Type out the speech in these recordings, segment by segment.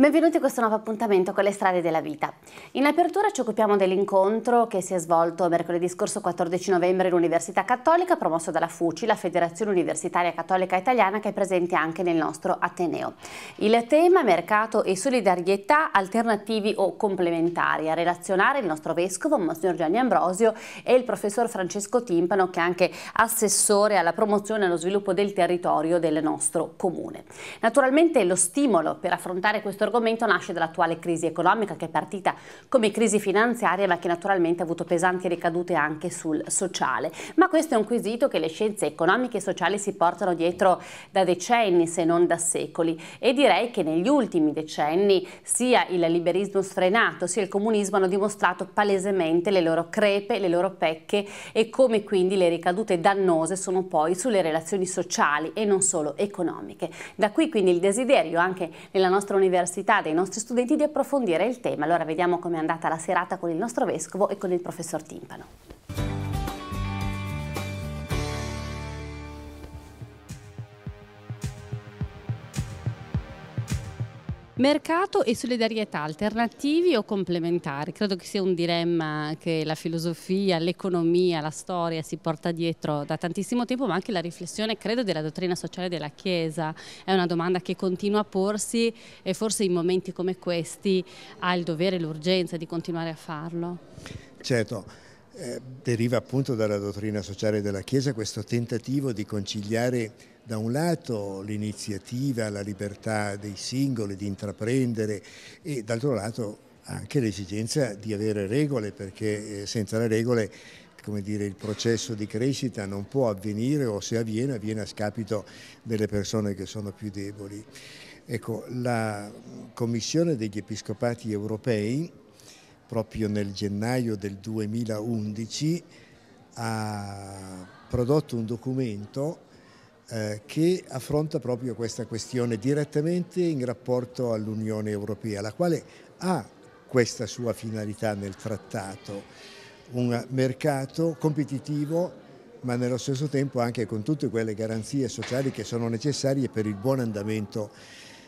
Benvenuti a questo nuovo appuntamento con le strade della vita. In apertura ci occupiamo dell'incontro che si è svolto mercoledì scorso 14 novembre all'Università Cattolica, promosso dalla FUCI, la Federazione Universitaria Cattolica Italiana, che è presente anche nel nostro Ateneo. Il tema mercato e solidarietà alternativi o complementari, a relazionare il nostro Vescovo, Monsignor Gianni Ambrosio, e il professor Francesco Timpano, che è anche assessore alla promozione e allo sviluppo del territorio del nostro comune. Naturalmente lo stimolo per affrontare questo argomento nasce dall'attuale crisi economica che è partita come crisi finanziaria ma che naturalmente ha avuto pesanti ricadute anche sul sociale. Ma questo è un quesito che le scienze economiche e sociali si portano dietro da decenni se non da secoli e direi che negli ultimi decenni sia il liberismo sfrenato sia il comunismo hanno dimostrato palesemente le loro crepe, le loro pecche e come quindi le ricadute dannose sono poi sulle relazioni sociali e non solo economiche. Da qui quindi il desiderio anche nella nostra università necessità dei nostri studenti di approfondire il tema. Allora vediamo com'è andata la serata con il nostro Vescovo e con il professor Timpano. Mercato e solidarietà alternativi o complementari? Credo che sia un dilemma che la filosofia, l'economia, la storia si porta dietro da tantissimo tempo, ma anche la riflessione, credo, della dottrina sociale della Chiesa. È una domanda che continua a porsi e forse in momenti come questi ha il dovere e l'urgenza di continuare a farlo. Certo. Eh, deriva appunto dalla dottrina sociale della Chiesa questo tentativo di conciliare da un lato l'iniziativa, la libertà dei singoli di intraprendere e dall'altro lato anche l'esigenza di avere regole perché eh, senza le regole come dire, il processo di crescita non può avvenire o se avviene avviene a scapito delle persone che sono più deboli. Ecco, la Commissione degli Episcopati europei proprio nel gennaio del 2011 ha prodotto un documento eh, che affronta proprio questa questione direttamente in rapporto all'Unione Europea, la quale ha questa sua finalità nel trattato, un mercato competitivo ma nello stesso tempo anche con tutte quelle garanzie sociali che sono necessarie per il buon andamento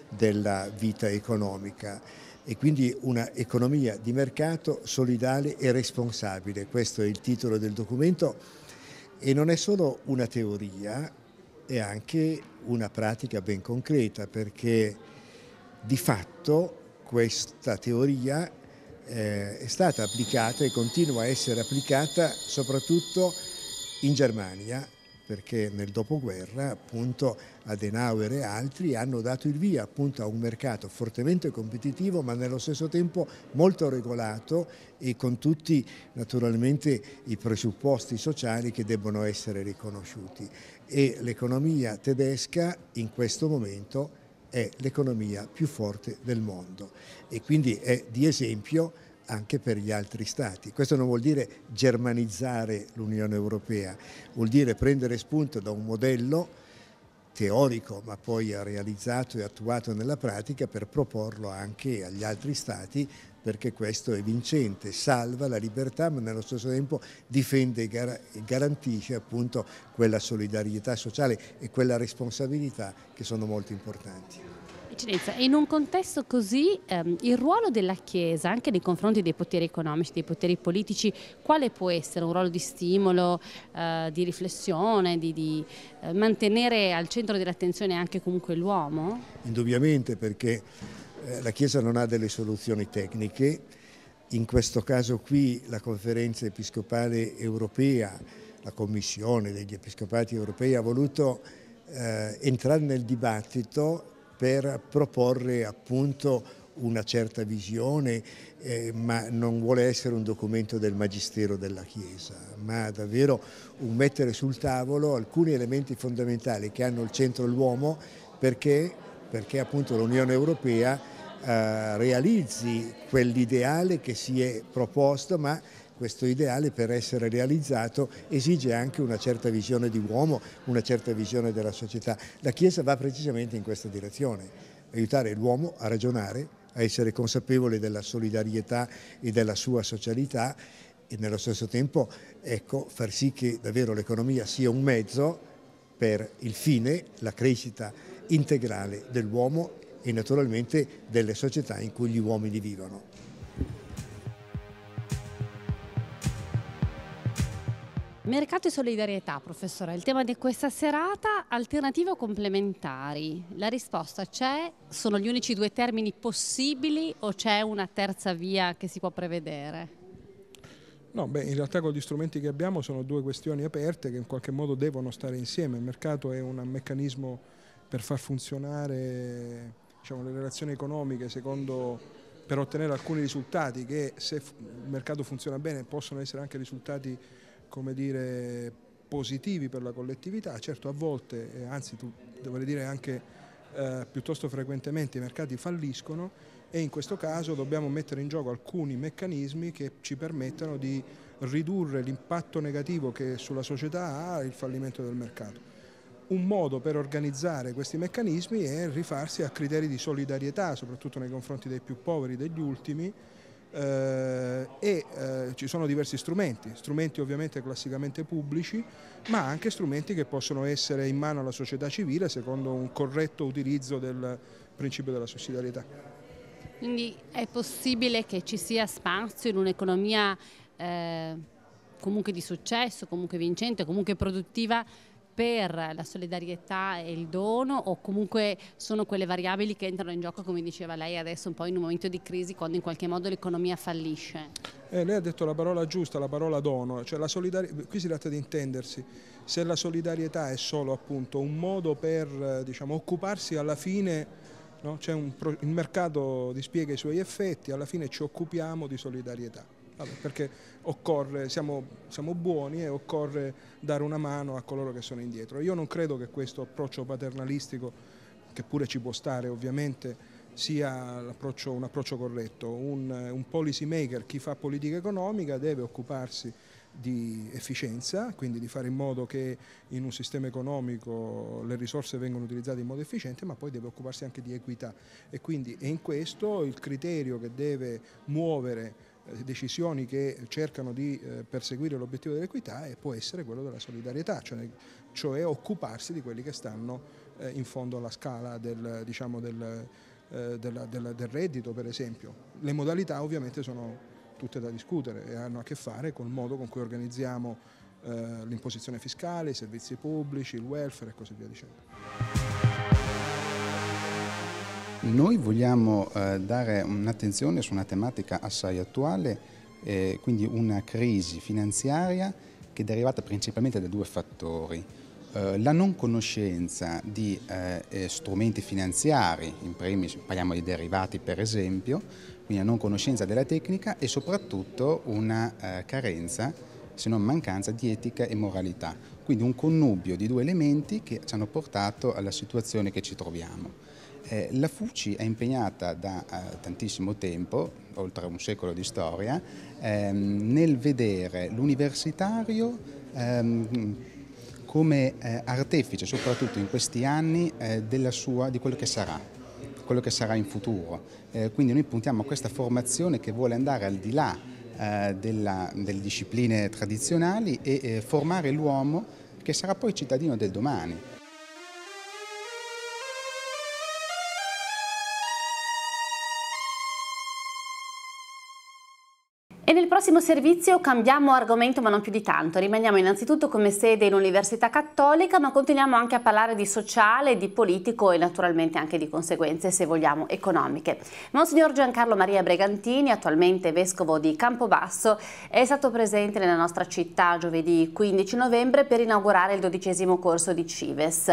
della vita economica e quindi una economia di mercato solidale e responsabile. Questo è il titolo del documento e non è solo una teoria, è anche una pratica ben concreta perché di fatto questa teoria eh, è stata applicata e continua a essere applicata soprattutto in Germania perché nel dopoguerra appunto Adenauer e altri hanno dato il via appunto a un mercato fortemente competitivo ma nello stesso tempo molto regolato e con tutti naturalmente i presupposti sociali che debbono essere riconosciuti e l'economia tedesca in questo momento è l'economia più forte del mondo e quindi è di esempio anche per gli altri stati. Questo non vuol dire germanizzare l'Unione Europea, vuol dire prendere spunto da un modello teorico ma poi realizzato e attuato nella pratica per proporlo anche agli altri stati perché questo è vincente, salva la libertà ma nello stesso tempo difende e garantisce appunto quella solidarietà sociale e quella responsabilità che sono molto importanti. Eccellenza, in un contesto così ehm, il ruolo della Chiesa anche nei confronti dei poteri economici, dei poteri politici, quale può essere? Un ruolo di stimolo, eh, di riflessione, di, di eh, mantenere al centro dell'attenzione anche comunque l'uomo? Indubbiamente perché eh, la Chiesa non ha delle soluzioni tecniche, in questo caso qui la conferenza episcopale europea, la commissione degli episcopati europei ha voluto eh, entrare nel dibattito per proporre appunto una certa visione, eh, ma non vuole essere un documento del Magistero della Chiesa, ma davvero un mettere sul tavolo alcuni elementi fondamentali che hanno il centro l'uomo perché, perché appunto l'Unione Europea eh, realizzi quell'ideale che si è proposto, ma questo ideale per essere realizzato esige anche una certa visione di uomo, una certa visione della società. La Chiesa va precisamente in questa direzione, aiutare l'uomo a ragionare, a essere consapevole della solidarietà e della sua socialità e nello stesso tempo ecco, far sì che davvero l'economia sia un mezzo per il fine, la crescita integrale dell'uomo e naturalmente delle società in cui gli uomini vivono. Mercato e solidarietà, professore, il tema di questa serata, alternative o complementari? La risposta c'è? Sono gli unici due termini possibili o c'è una terza via che si può prevedere? No, beh, in realtà con gli strumenti che abbiamo sono due questioni aperte che in qualche modo devono stare insieme. Il mercato è un meccanismo per far funzionare diciamo, le relazioni economiche secondo per ottenere alcuni risultati che se il mercato funziona bene possono essere anche risultati come dire, positivi per la collettività, certo a volte, eh, anzi tu, dovrei dire anche eh, piuttosto frequentemente i mercati falliscono e in questo caso dobbiamo mettere in gioco alcuni meccanismi che ci permettano di ridurre l'impatto negativo che sulla società ha il fallimento del mercato un modo per organizzare questi meccanismi è rifarsi a criteri di solidarietà, soprattutto nei confronti dei più poveri, degli ultimi, eh, e eh, ci sono diversi strumenti, strumenti ovviamente classicamente pubblici, ma anche strumenti che possono essere in mano alla società civile secondo un corretto utilizzo del principio della sussidiarietà. Quindi è possibile che ci sia spazio in un'economia eh, comunque di successo, comunque vincente, comunque produttiva per la solidarietà e il dono o comunque sono quelle variabili che entrano in gioco, come diceva lei adesso, un po' in un momento di crisi quando in qualche modo l'economia fallisce? Eh, lei ha detto la parola giusta, la parola dono, cioè la qui si tratta di intendersi, se la solidarietà è solo appunto un modo per diciamo, occuparsi alla fine No? il mercato dispiega i suoi effetti, alla fine ci occupiamo di solidarietà. Vabbè, perché occorre, siamo, siamo, buoni e occorre dare una mano a coloro che sono indietro. Io non credo che questo approccio paternalistico, che pure ci può stare ovviamente, sia approccio, un approccio corretto. Un, un policy maker, chi fa politica economica, deve occuparsi di efficienza, quindi di fare in modo che in un sistema economico le risorse vengano utilizzate in modo efficiente, ma poi deve occuparsi anche di equità e quindi è in questo il criterio che deve muovere decisioni che cercano di eh, perseguire l'obiettivo dell'equità e può essere quello della solidarietà, cioè, cioè occuparsi di quelli che stanno eh, in fondo alla scala del, diciamo del, eh, del, del reddito per esempio. Le modalità ovviamente sono tutte da discutere e hanno a che fare col modo con cui organizziamo l'imposizione fiscale, i servizi pubblici, il welfare e così via dicendo. Noi vogliamo eh, dare un'attenzione su una tematica assai attuale, eh, quindi una crisi finanziaria che è derivata principalmente da due fattori. Eh, la non conoscenza di eh, eh, strumenti finanziari, in primis parliamo di derivati per esempio, quindi la non conoscenza della tecnica e soprattutto una eh, carenza se non mancanza di etica e moralità. Quindi un connubio di due elementi che ci hanno portato alla situazione che ci troviamo. Eh, la FUCI è impegnata da eh, tantissimo tempo, oltre un secolo di storia, ehm, nel vedere l'universitario ehm, come eh, artefice, soprattutto in questi anni, eh, sua, di quello che sarà, quello che sarà in futuro. Eh, quindi noi puntiamo a questa formazione che vuole andare al di là eh, della, delle discipline tradizionali e formare l'uomo che sarà poi cittadino del domani. E nel prossimo servizio cambiamo argomento ma non più di tanto, rimaniamo innanzitutto come sede in Università Cattolica ma continuiamo anche a parlare di sociale, di politico e naturalmente anche di conseguenze se vogliamo economiche. Monsignor Giancarlo Maria Bregantini, attualmente vescovo di Campobasso, è stato presente nella nostra città giovedì 15 novembre per inaugurare il dodicesimo corso di Cives.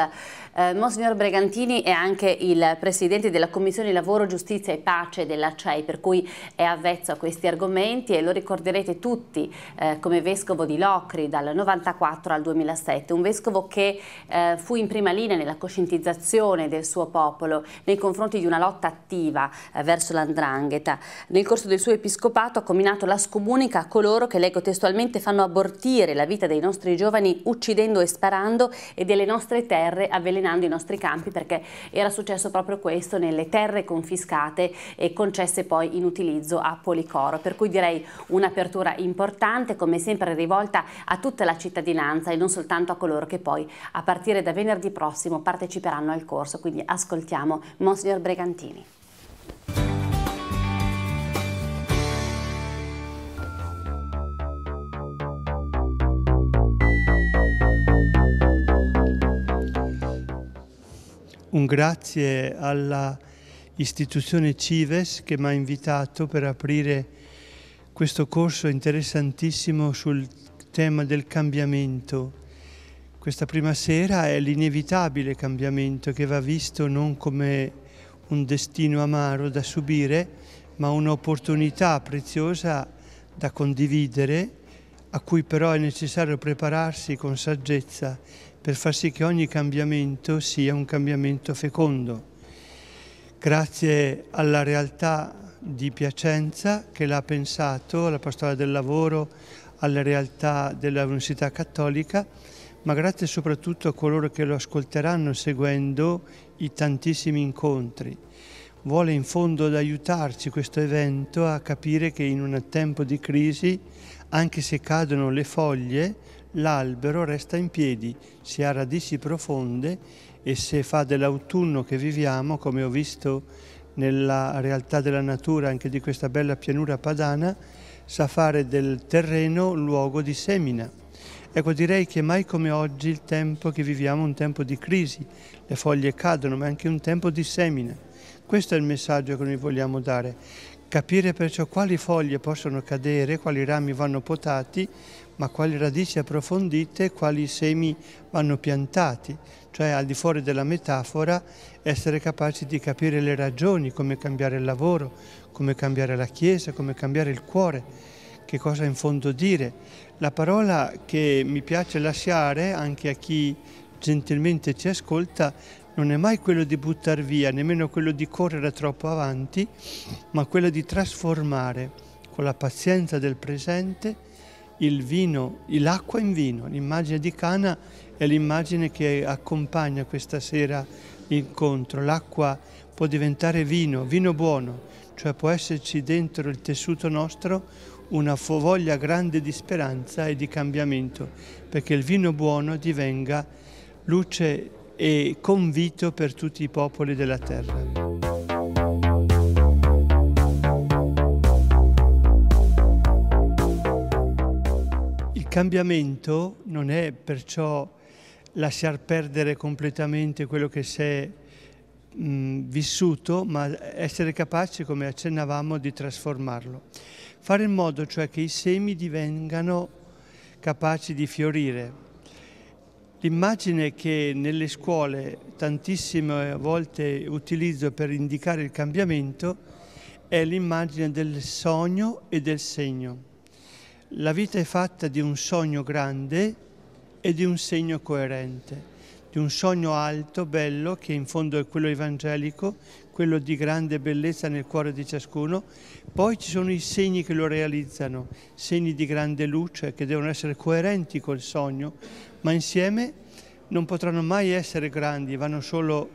Eh, Monsignor Bregantini è anche il presidente della Commissione Lavoro, Giustizia e Pace della CEI per cui è avvezzo a questi argomenti lo ricorderete tutti eh, come vescovo di Locri dal 1994 al 2007, un vescovo che eh, fu in prima linea nella coscientizzazione del suo popolo nei confronti di una lotta attiva eh, verso l'andrangheta. Nel corso del suo episcopato ha combinato la scomunica a coloro che, leggo testualmente, fanno abortire la vita dei nostri giovani uccidendo e sparando e delle nostre terre avvelenando i nostri campi perché era successo proprio questo nelle terre confiscate e concesse poi in utilizzo a Policoro. Per cui direi un'apertura importante come sempre rivolta a tutta la cittadinanza e non soltanto a coloro che poi a partire da venerdì prossimo parteciperanno al corso, quindi ascoltiamo Monsignor Bregantini. Un grazie alla istituzione Cives che mi ha invitato per aprire questo corso interessantissimo sul tema del cambiamento. Questa prima sera è l'inevitabile cambiamento che va visto non come un destino amaro da subire, ma un'opportunità preziosa da condividere, a cui però è necessario prepararsi con saggezza per far sì che ogni cambiamento sia un cambiamento fecondo. Grazie alla realtà di Piacenza che l'ha pensato alla pastorale del lavoro, alle realtà dell'Università Cattolica, ma grazie soprattutto a coloro che lo ascolteranno seguendo i tantissimi incontri. Vuole in fondo ad aiutarci questo evento a capire che in un tempo di crisi, anche se cadono le foglie, l'albero resta in piedi, si ha radici profonde e se fa dell'autunno che viviamo, come ho visto nella realtà della natura anche di questa bella pianura padana, sa fare del terreno luogo di semina. Ecco, direi che mai come oggi il tempo che viviamo è un tempo di crisi, le foglie cadono, ma è anche un tempo di semina. Questo è il messaggio che noi vogliamo dare. Capire perciò quali foglie possono cadere, quali rami vanno potati, ma quali radici approfondite quali semi vanno piantati, cioè al di fuori della metafora essere capaci di capire le ragioni, come cambiare il lavoro, come cambiare la Chiesa, come cambiare il cuore, che cosa in fondo dire. La parola che mi piace lasciare anche a chi gentilmente ci ascolta non è mai quello di buttare via, nemmeno quello di correre troppo avanti, ma quello di trasformare con la pazienza del presente il vino, l'acqua in vino, l'immagine di Cana è l'immagine che accompagna questa sera l'incontro. L'acqua può diventare vino, vino buono, cioè può esserci dentro il tessuto nostro una voglia grande di speranza e di cambiamento, perché il vino buono divenga luce e convito per tutti i popoli della terra. cambiamento non è perciò lasciar perdere completamente quello che si è mh, vissuto, ma essere capaci, come accennavamo, di trasformarlo. Fare in modo cioè che i semi divengano capaci di fiorire. L'immagine che nelle scuole tantissime volte utilizzo per indicare il cambiamento è l'immagine del sogno e del segno. La vita è fatta di un sogno grande e di un segno coerente, di un sogno alto, bello, che in fondo è quello evangelico, quello di grande bellezza nel cuore di ciascuno. Poi ci sono i segni che lo realizzano, segni di grande luce che devono essere coerenti col sogno, ma insieme non potranno mai essere grandi, vanno solo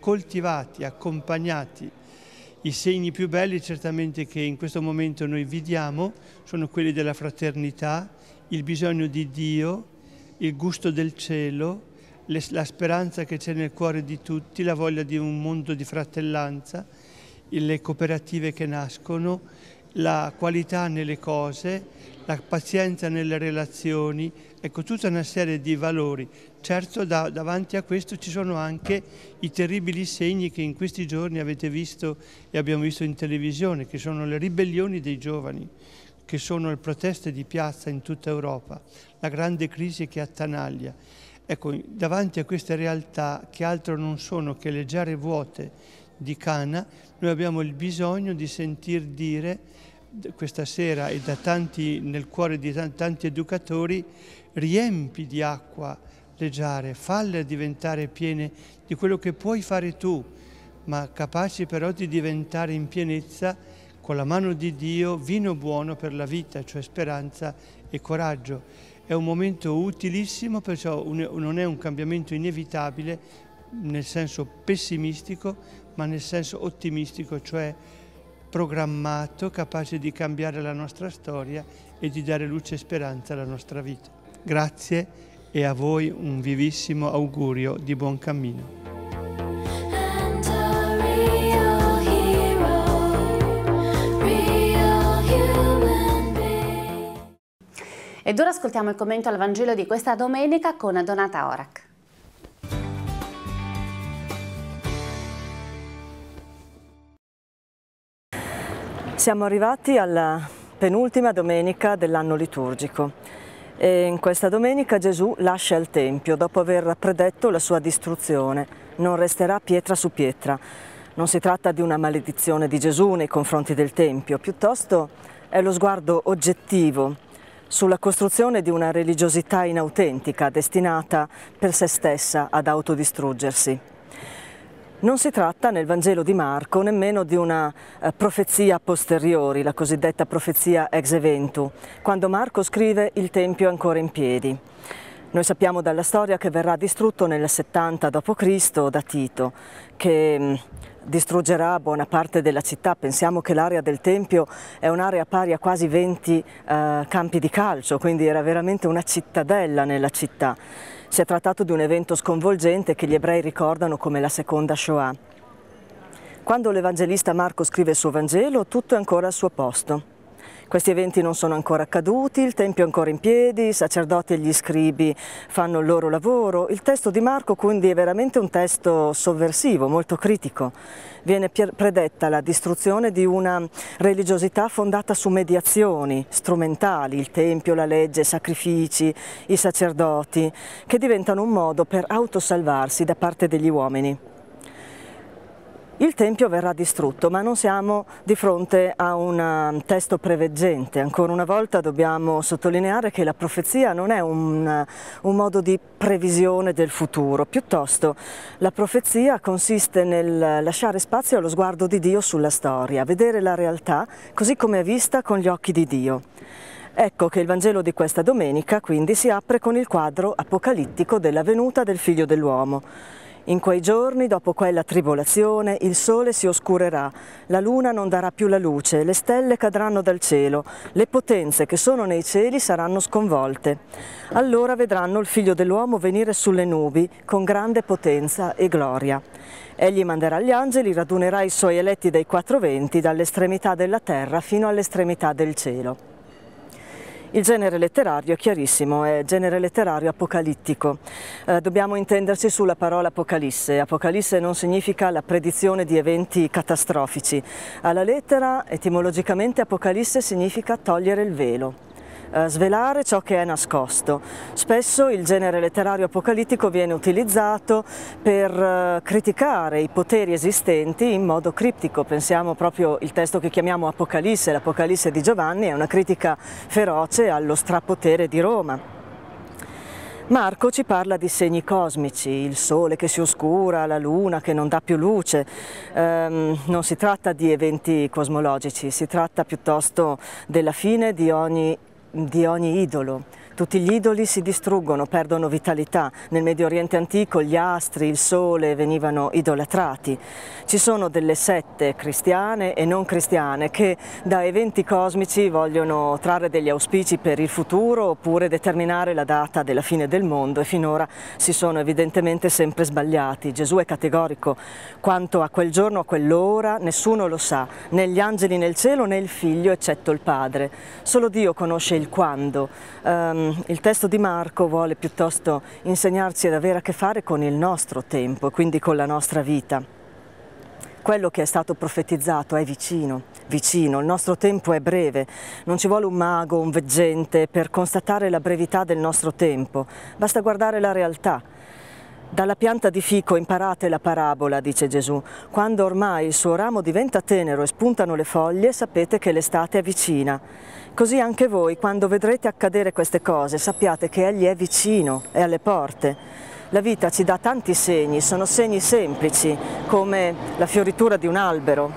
coltivati, accompagnati i segni più belli certamente che in questo momento noi vediamo sono quelli della fraternità, il bisogno di Dio, il gusto del cielo, la speranza che c'è nel cuore di tutti, la voglia di un mondo di fratellanza, le cooperative che nascono, la qualità nelle cose, la pazienza nelle relazioni, Ecco, tutta una serie di valori. Certo da, davanti a questo ci sono anche i terribili segni che in questi giorni avete visto e abbiamo visto in televisione, che sono le ribellioni dei giovani, che sono le proteste di piazza in tutta Europa, la grande crisi che attanaglia. Ecco, davanti a queste realtà che altro non sono che le giare vuote di Cana, noi abbiamo il bisogno di sentir dire questa sera e tanti, nel cuore di tanti educatori riempi di acqua le giare, falle diventare piene di quello che puoi fare tu, ma capaci però di diventare in pienezza con la mano di Dio vino buono per la vita, cioè speranza e coraggio. È un momento utilissimo, perciò non è un cambiamento inevitabile nel senso pessimistico, ma nel senso ottimistico, cioè programmato, capace di cambiare la nostra storia e di dare luce e speranza alla nostra vita. Grazie e a voi un vivissimo augurio di buon cammino. Ed ora ascoltiamo il commento al Vangelo di questa domenica con Donata Orac. Siamo arrivati alla penultima domenica dell'anno liturgico. E in questa domenica Gesù lascia il Tempio dopo aver predetto la sua distruzione. Non resterà pietra su pietra. Non si tratta di una maledizione di Gesù nei confronti del Tempio, piuttosto è lo sguardo oggettivo sulla costruzione di una religiosità inautentica destinata per se stessa ad autodistruggersi. Non si tratta nel Vangelo di Marco nemmeno di una eh, profezia a posteriori, la cosiddetta profezia ex eventu, quando Marco scrive il Tempio è ancora in piedi. Noi sappiamo dalla storia che verrà distrutto nel 70 d.C. da Tito, che mm, distruggerà buona parte della città. Pensiamo che l'area del Tempio è un'area pari a quasi 20 eh, campi di calcio, quindi era veramente una cittadella nella città. Si è trattato di un evento sconvolgente che gli ebrei ricordano come la seconda Shoah. Quando l'Evangelista Marco scrive il suo Vangelo, tutto è ancora al suo posto. Questi eventi non sono ancora accaduti, il Tempio è ancora in piedi, i sacerdoti e gli scribi fanno il loro lavoro. Il testo di Marco quindi è veramente un testo sovversivo, molto critico. Viene predetta la distruzione di una religiosità fondata su mediazioni strumentali, il Tempio, la legge, i sacrifici, i sacerdoti, che diventano un modo per autosalvarsi da parte degli uomini. Il Tempio verrà distrutto, ma non siamo di fronte a un um, testo preveggente. Ancora una volta dobbiamo sottolineare che la profezia non è un, uh, un modo di previsione del futuro, piuttosto la profezia consiste nel lasciare spazio allo sguardo di Dio sulla storia, vedere la realtà così come è vista con gli occhi di Dio. Ecco che il Vangelo di questa domenica quindi si apre con il quadro apocalittico della venuta del Figlio dell'uomo. In quei giorni, dopo quella tribolazione, il sole si oscurerà, la luna non darà più la luce, le stelle cadranno dal cielo, le potenze che sono nei cieli saranno sconvolte. Allora vedranno il figlio dell'uomo venire sulle nubi con grande potenza e gloria. Egli manderà gli angeli, radunerà i suoi eletti dai quattro venti, dall'estremità della terra fino all'estremità del cielo. Il genere letterario è chiarissimo, è genere letterario apocalittico. Eh, dobbiamo intenderci sulla parola apocalisse. Apocalisse non significa la predizione di eventi catastrofici. Alla lettera, etimologicamente, apocalisse significa togliere il velo. Eh, svelare ciò che è nascosto. Spesso il genere letterario apocalittico viene utilizzato per eh, criticare i poteri esistenti in modo criptico. Pensiamo proprio al testo che chiamiamo Apocalisse, l'Apocalisse di Giovanni, è una critica feroce allo strapotere di Roma. Marco ci parla di segni cosmici, il sole che si oscura, la luna che non dà più luce. Ehm, non si tratta di eventi cosmologici, si tratta piuttosto della fine di ogni di ogni idolo. Tutti gli idoli si distruggono, perdono vitalità. Nel Medio Oriente antico gli astri, il sole venivano idolatrati. Ci sono delle sette cristiane e non cristiane che da eventi cosmici vogliono trarre degli auspici per il futuro oppure determinare la data della fine del mondo e finora si sono evidentemente sempre sbagliati. Gesù è categorico quanto a quel giorno, a quell'ora, nessuno lo sa, né gli angeli nel cielo né il figlio eccetto il Padre. Solo Dio conosce il quando. Um, Mm, il testo di Marco vuole piuttosto insegnarci ad avere a che fare con il nostro tempo, quindi con la nostra vita. Quello che è stato profetizzato è vicino, vicino, il nostro tempo è breve, non ci vuole un mago, un veggente per constatare la brevità del nostro tempo, basta guardare la realtà, dalla pianta di fico imparate la parabola, dice Gesù. Quando ormai il suo ramo diventa tenero e spuntano le foglie, sapete che l'estate è vicina. Così anche voi, quando vedrete accadere queste cose, sappiate che Egli è vicino, è alle porte. La vita ci dà tanti segni, sono segni semplici, come la fioritura di un albero,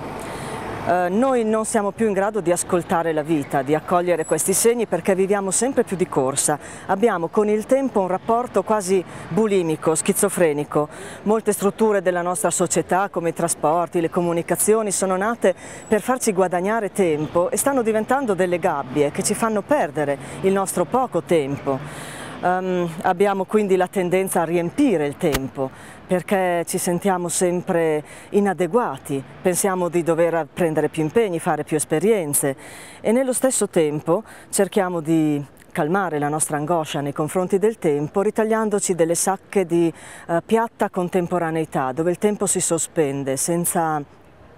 eh, noi non siamo più in grado di ascoltare la vita, di accogliere questi segni perché viviamo sempre più di corsa. Abbiamo con il tempo un rapporto quasi bulimico, schizofrenico. Molte strutture della nostra società come i trasporti, le comunicazioni sono nate per farci guadagnare tempo e stanno diventando delle gabbie che ci fanno perdere il nostro poco tempo. Um, abbiamo quindi la tendenza a riempire il tempo perché ci sentiamo sempre inadeguati, pensiamo di dover prendere più impegni, fare più esperienze e nello stesso tempo cerchiamo di calmare la nostra angoscia nei confronti del tempo ritagliandoci delle sacche di uh, piatta contemporaneità dove il tempo si sospende senza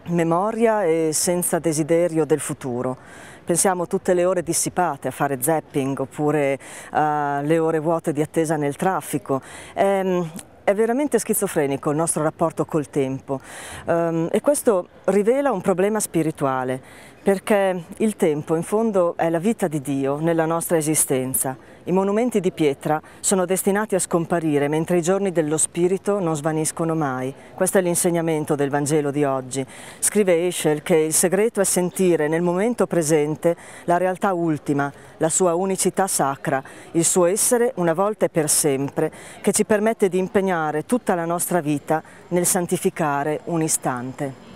memoria e senza desiderio del futuro pensiamo tutte le ore dissipate a fare zapping oppure uh, le ore vuote di attesa nel traffico. Um, è veramente schizofrenico il nostro rapporto col tempo um, e questo rivela un problema spirituale perché il tempo in fondo è la vita di Dio nella nostra esistenza. I monumenti di pietra sono destinati a scomparire mentre i giorni dello Spirito non svaniscono mai. Questo è l'insegnamento del Vangelo di oggi. Scrive Eschel che il segreto è sentire nel momento presente la realtà ultima, la sua unicità sacra, il suo essere una volta e per sempre, che ci permette di impegnare tutta la nostra vita nel santificare un istante.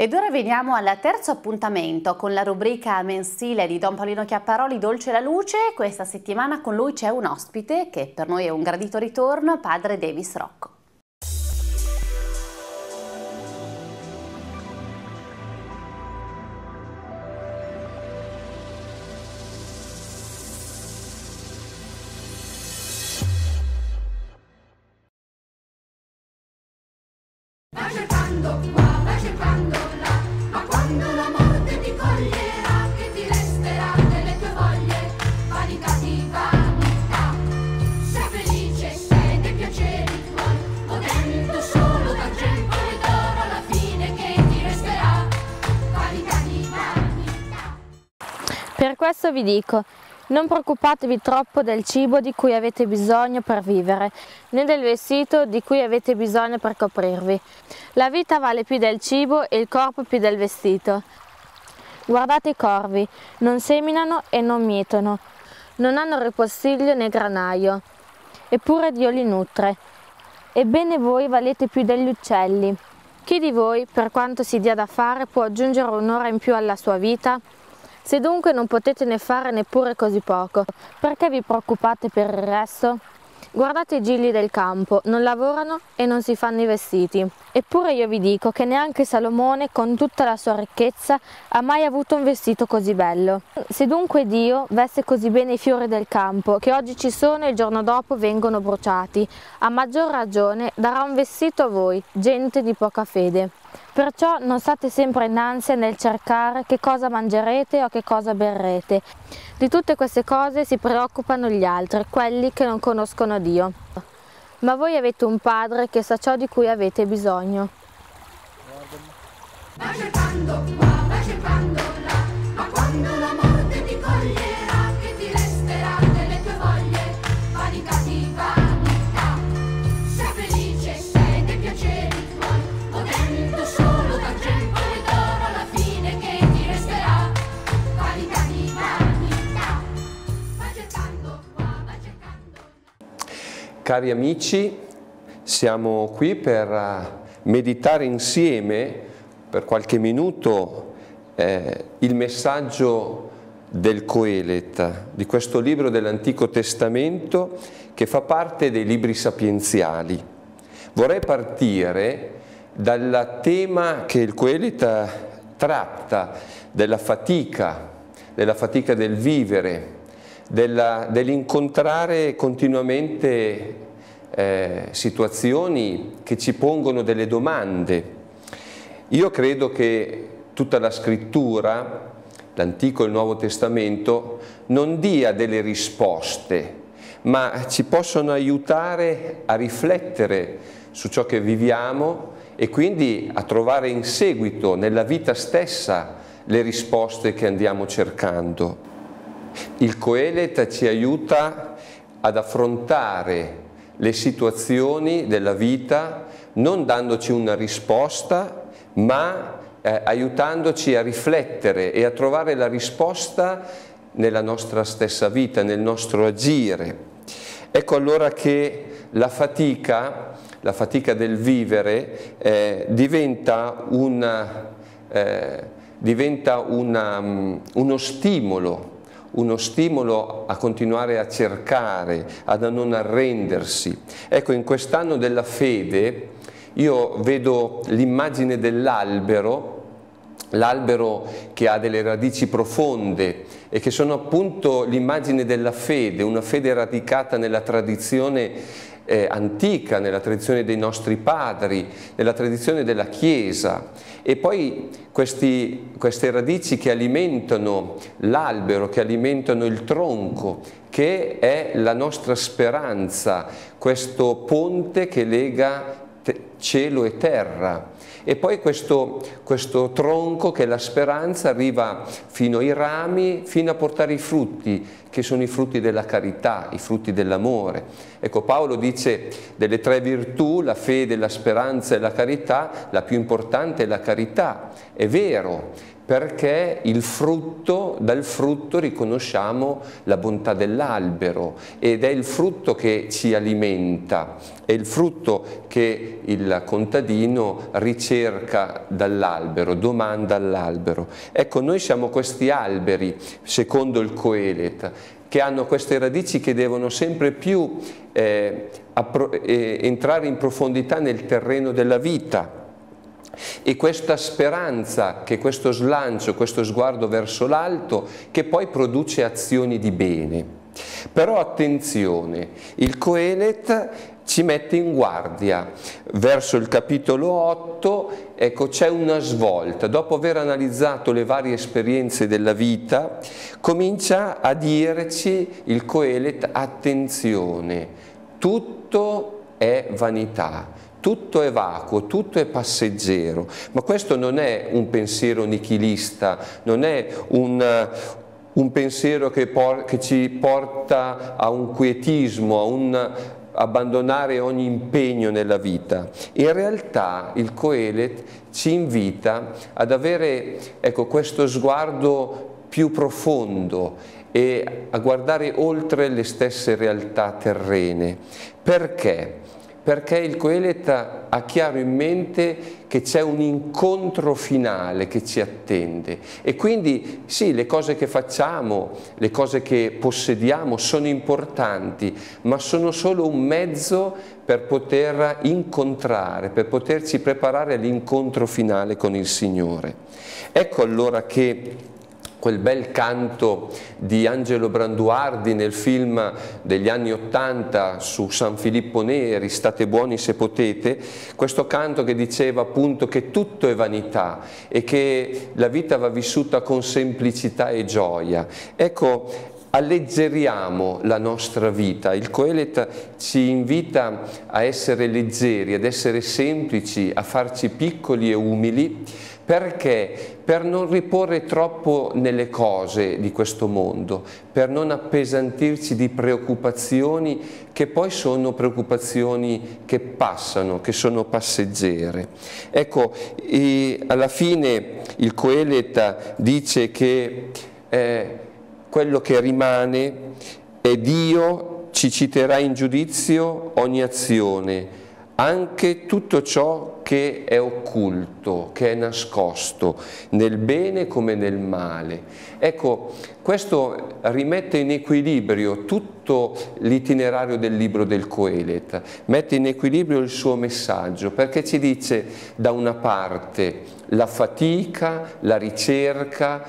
Ed ora veniamo al terzo appuntamento con la rubrica mensile di Don Paolino Chiapparoli Dolce la Luce. Questa settimana con lui c'è un ospite che per noi è un gradito ritorno, padre Davis Rocco. Innanzitutto vi dico, non preoccupatevi troppo del cibo di cui avete bisogno per vivere, né del vestito di cui avete bisogno per coprirvi. La vita vale più del cibo e il corpo più del vestito. Guardate i corvi, non seminano e non mietono, non hanno ripostiglio né granaio, eppure Dio li nutre. Ebbene voi valete più degli uccelli. Chi di voi, per quanto si dia da fare, può aggiungere un'ora in più alla sua vita? Se dunque non potete ne fare neppure così poco, perché vi preoccupate per il resto? Guardate i gigli del campo, non lavorano e non si fanno i vestiti. Eppure io vi dico che neanche Salomone, con tutta la sua ricchezza, ha mai avuto un vestito così bello. Se dunque Dio veste così bene i fiori del campo, che oggi ci sono e il giorno dopo vengono bruciati, a maggior ragione darà un vestito a voi, gente di poca fede. Perciò non state sempre in ansia nel cercare che cosa mangerete o che cosa berrete. Di tutte queste cose si preoccupano gli altri, quelli che non conoscono Dio. Ma voi avete un Padre che sa ciò di cui avete bisogno. Guardami. Cari amici, siamo qui per eh, meditare insieme per qualche minuto eh, il messaggio del Coelet, di questo libro dell'Antico Testamento che fa parte dei libri sapienziali. Vorrei partire dal tema che il Coelet eh, tratta, della fatica, della fatica del vivere, della, dell'incontrare continuamente eh, situazioni che ci pongono delle domande. Io credo che tutta la scrittura, l'Antico e il Nuovo Testamento, non dia delle risposte, ma ci possono aiutare a riflettere su ciò che viviamo e quindi a trovare in seguito nella vita stessa le risposte che andiamo cercando. Il Coelet ci aiuta ad affrontare le situazioni della vita non dandoci una risposta, ma eh, aiutandoci a riflettere e a trovare la risposta nella nostra stessa vita, nel nostro agire. Ecco allora che la fatica, la fatica del vivere, eh, diventa, una, eh, diventa una, um, uno stimolo uno stimolo a continuare a cercare, a non arrendersi. Ecco, in quest'anno della fede io vedo l'immagine dell'albero, l'albero che ha delle radici profonde e che sono appunto l'immagine della fede, una fede radicata nella tradizione eh, antica, nella tradizione dei nostri padri, nella tradizione della Chiesa e poi questi, queste radici che alimentano l'albero, che alimentano il tronco, che è la nostra speranza, questo ponte che lega cielo e terra e poi questo, questo tronco che è la speranza arriva fino ai rami, fino a portare i frutti, che sono i frutti della carità, i frutti dell'amore. Ecco, Paolo dice delle tre virtù, la fede, la speranza e la carità, la più importante è la carità. È vero, perché frutto, dal frutto riconosciamo la bontà dell'albero ed è il frutto che ci alimenta, è il frutto che il contadino ricerca dall'albero, domanda all'albero. Ecco, noi siamo questi alberi, secondo il Coelet, che hanno queste radici che devono sempre più eh, eh entrare in profondità nel terreno della vita e questa speranza, che questo slancio, questo sguardo verso l'alto che poi produce azioni di bene. Però attenzione, il Coelet ci mette in guardia. Verso il capitolo 8 ecco, c'è una svolta. Dopo aver analizzato le varie esperienze della vita, comincia a dirci il Coelet attenzione, tutto è vanità tutto è vacuo, tutto è passeggero, ma questo non è un pensiero nichilista, non è un, eh, un pensiero che, por, che ci porta a un quietismo, a un abbandonare ogni impegno nella vita. In realtà il Coelet ci invita ad avere ecco, questo sguardo più profondo e a guardare oltre le stesse realtà terrene. Perché? perché il Coelet ha chiaro in mente che c'è un incontro finale che ci attende e quindi sì, le cose che facciamo, le cose che possediamo sono importanti, ma sono solo un mezzo per poter incontrare, per poterci preparare all'incontro finale con il Signore. Ecco allora che quel bel canto di Angelo Branduardi nel film degli anni Ottanta su San Filippo Neri, State buoni se potete, questo canto che diceva appunto che tutto è vanità e che la vita va vissuta con semplicità e gioia. Ecco, alleggeriamo la nostra vita. Il Coelet ci invita a essere leggeri, ad essere semplici, a farci piccoli e umili perché? Per non riporre troppo nelle cose di questo mondo, per non appesantirci di preoccupazioni che poi sono preoccupazioni che passano, che sono passeggere. Ecco, alla fine il Coeleta dice che eh, quello che rimane è Dio ci citerà in giudizio ogni azione, anche tutto ciò che è occulto, che è nascosto, nel bene come nel male. Ecco, questo rimette in equilibrio tutto l'itinerario del libro del Coelet, mette in equilibrio il suo messaggio, perché ci dice da una parte la fatica, la ricerca,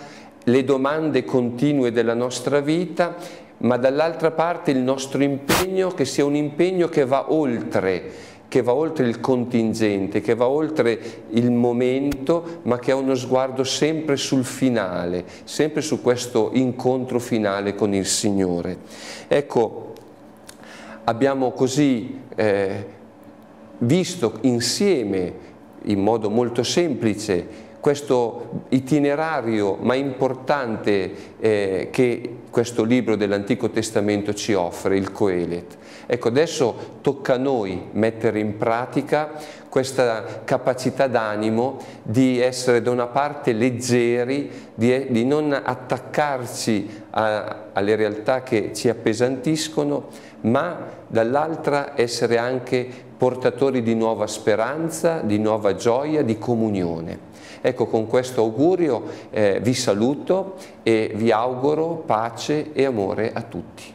le domande continue della nostra vita ma dall'altra parte il nostro impegno che sia un impegno che va oltre che va oltre il contingente, che va oltre il momento, ma che ha uno sguardo sempre sul finale, sempre su questo incontro finale con il Signore. Ecco, abbiamo così eh, visto insieme, in modo molto semplice, questo itinerario ma importante eh, che questo libro dell'Antico Testamento ci offre, il Coelet. Ecco, adesso tocca a noi mettere in pratica questa capacità d'animo di essere da una parte leggeri, di, di non attaccarci a, alle realtà che ci appesantiscono, ma dall'altra essere anche portatori di nuova speranza, di nuova gioia, di comunione. Ecco, con questo augurio eh, vi saluto e vi auguro pace e amore a tutti.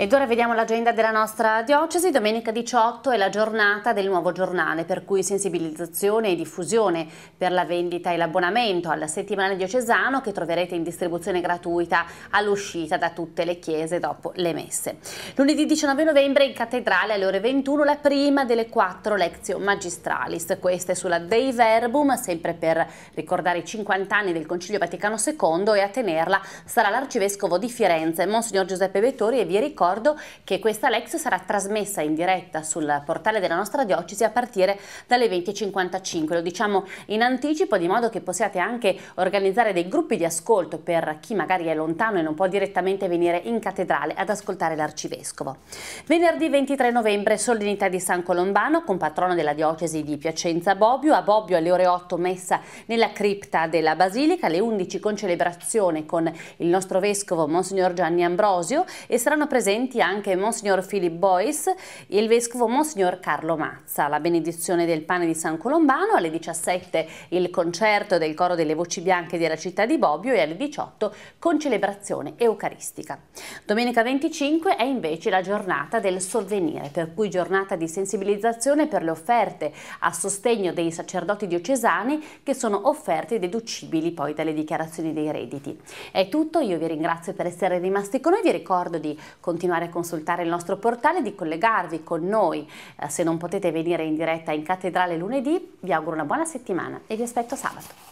Ed ora vediamo l'agenda della nostra diocesi. Domenica 18 è la giornata del nuovo giornale, per cui sensibilizzazione e diffusione per la vendita e l'abbonamento alla settimana diocesano che troverete in distribuzione gratuita all'uscita da tutte le chiese dopo le messe. Lunedì 19 novembre in cattedrale alle ore 21 la prima delle quattro lezioni magistralis. Questa è sulla Dei Verbum, sempre per ricordare i 50 anni del Concilio Vaticano II e a tenerla sarà l'arcivescovo di Firenze, Monsignor Giuseppe Vettori e vi ricordo ricordo che questa Lex sarà trasmessa in diretta sul portale della nostra diocesi a partire dalle 20.55. Lo diciamo in anticipo di modo che possiate anche organizzare dei gruppi di ascolto per chi magari è lontano e non può direttamente venire in cattedrale ad ascoltare l'arcivescovo. Venerdì 23 novembre solennità di San Colombano con patrono della diocesi di Piacenza Bobbio. A Bobbio alle ore 8 messa nella cripta della Basilica, alle 11 con celebrazione con il nostro vescovo Monsignor Gianni Ambrosio e saranno presenti presenti anche Monsignor Philip Boyce e il Vescovo Monsignor Carlo Mazza. La benedizione del pane di San Colombano, alle 17 il concerto del coro delle voci bianche della città di Bobbio e alle 18 con celebrazione eucaristica. Domenica 25 è invece la giornata del sovvenire, per cui giornata di sensibilizzazione per le offerte a sostegno dei sacerdoti diocesani che sono offerte deducibili poi dalle dichiarazioni dei redditi. È tutto, io vi ringrazio per essere rimasti con noi, vi ricordo di continuare continuare a consultare il nostro portale e di collegarvi con noi. Eh, se non potete venire in diretta in cattedrale lunedì, vi auguro una buona settimana e vi aspetto sabato.